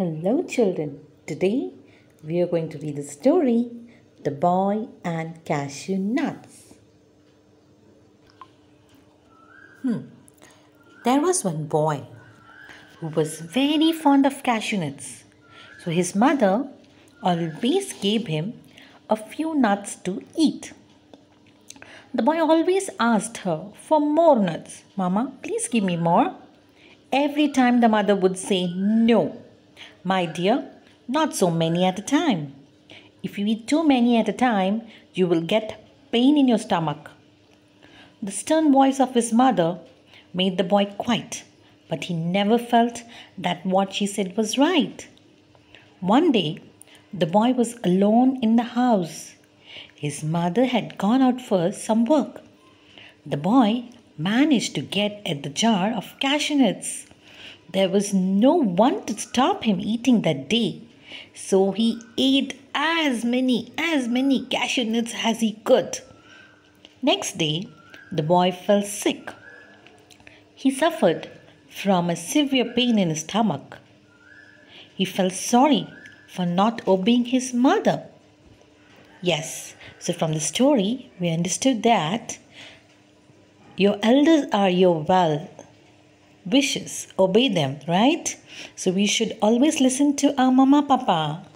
Hello, children. Today we are going to read the story The Boy and Cashew Nuts. Hmm. There was one boy who was very fond of cashew nuts. So his mother always gave him a few nuts to eat. The boy always asked her for more nuts. Mama, please give me more. Every time the mother would say no. My dear, not so many at a time. If you eat too many at a time, you will get pain in your stomach. The stern voice of his mother made the boy quiet, but he never felt that what she said was right. One day, the boy was alone in the house. His mother had gone out for some work. The boy managed to get at the jar of cashew nuts there was no one to stop him eating that day. So he ate as many, as many cashew nuts as he could. Next day, the boy fell sick. He suffered from a severe pain in his stomach. He felt sorry for not obeying his mother. Yes, so from the story, we understood that your elders are your wealth wishes obey them right so we should always listen to our mama papa